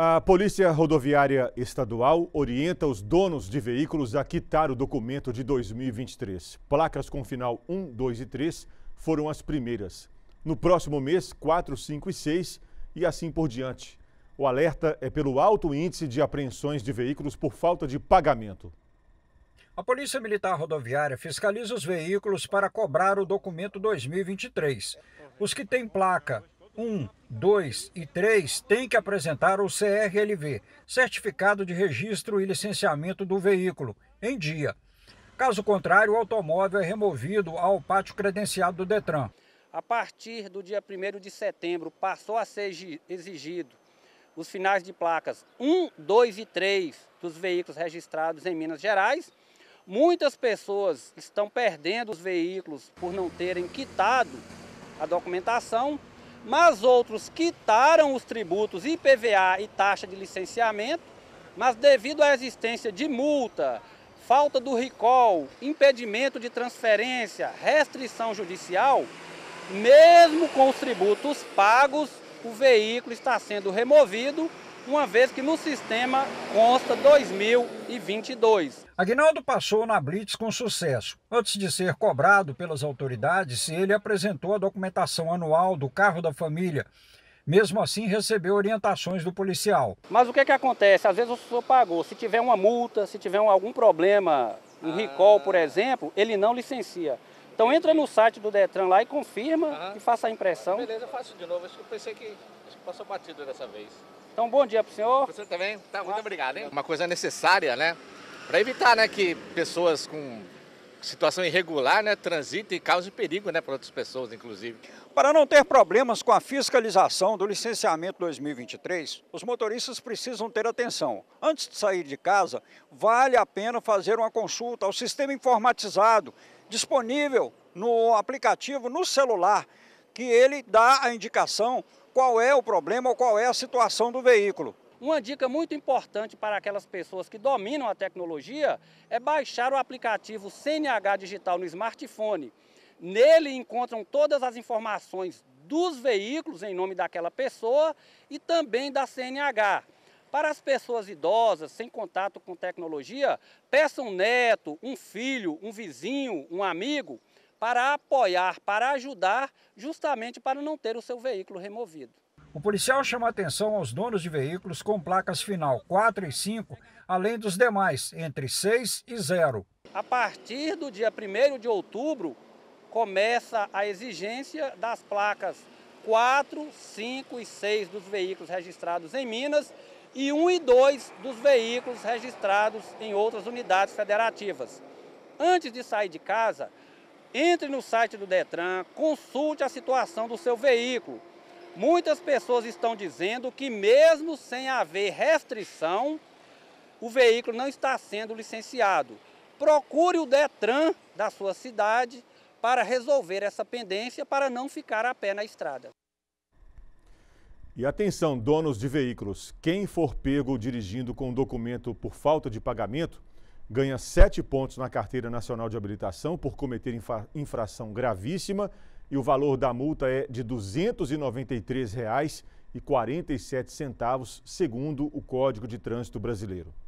A Polícia Rodoviária Estadual orienta os donos de veículos a quitar o documento de 2023. Placas com final 1, 2 e 3 foram as primeiras. No próximo mês, 4, 5 e 6 e assim por diante. O alerta é pelo alto índice de apreensões de veículos por falta de pagamento. A Polícia Militar Rodoviária fiscaliza os veículos para cobrar o documento 2023. Os que têm placa 1, 2 e 3 têm que apresentar o CRLV, Certificado de Registro e Licenciamento do Veículo, em dia. Caso contrário, o automóvel é removido ao pátio credenciado do Detran. A partir do dia 1 de setembro, passou a ser exigido os finais de placas 1, 2 e 3 dos veículos registrados em Minas Gerais. Muitas pessoas estão perdendo os veículos por não terem quitado a documentação mas outros quitaram os tributos IPVA e taxa de licenciamento, mas devido à existência de multa, falta do recall, impedimento de transferência, restrição judicial, mesmo com os tributos pagos, o veículo está sendo removido uma vez que no sistema consta 2022. Aguinaldo passou na Blitz com sucesso. Antes de ser cobrado pelas autoridades, ele apresentou a documentação anual do carro da família. Mesmo assim, recebeu orientações do policial. Mas o que, que acontece? Às vezes o senhor pagou. Se tiver uma multa, se tiver algum problema, um ah. recall, por ah. exemplo, ele não licencia. Então entra no site do Detran lá e confirma ah. e faça a impressão. Beleza, eu faço de novo. Acho que eu pensei que, acho que passou batido dessa vez. Então, bom dia para o senhor. Para também. Tá, muito tá. obrigado, hein? Uma coisa necessária, né? Para evitar né, que pessoas com situação irregular né, transitem e causem perigo né, para outras pessoas, inclusive. Para não ter problemas com a fiscalização do licenciamento 2023, os motoristas precisam ter atenção. Antes de sair de casa, vale a pena fazer uma consulta ao sistema informatizado disponível no aplicativo, no celular, que ele dá a indicação qual é o problema ou qual é a situação do veículo. Uma dica muito importante para aquelas pessoas que dominam a tecnologia é baixar o aplicativo CNH Digital no smartphone. Nele encontram todas as informações dos veículos em nome daquela pessoa e também da CNH. Para as pessoas idosas, sem contato com tecnologia, peça um neto, um filho, um vizinho, um amigo para apoiar, para ajudar, justamente para não ter o seu veículo removido. O policial chama atenção aos donos de veículos com placas final 4 e 5, além dos demais, entre 6 e 0. A partir do dia 1 de outubro, começa a exigência das placas 4, 5 e 6 dos veículos registrados em Minas e 1 e 2 dos veículos registrados em outras unidades federativas. Antes de sair de casa, entre no site do Detran, consulte a situação do seu veículo. Muitas pessoas estão dizendo que, mesmo sem haver restrição, o veículo não está sendo licenciado. Procure o Detran da sua cidade para resolver essa pendência para não ficar a pé na estrada. E atenção, donos de veículos, quem for pego dirigindo com documento por falta de pagamento ganha sete pontos na carteira nacional de habilitação por cometer infração gravíssima e o valor da multa é de R$ 293,47, segundo o Código de Trânsito Brasileiro.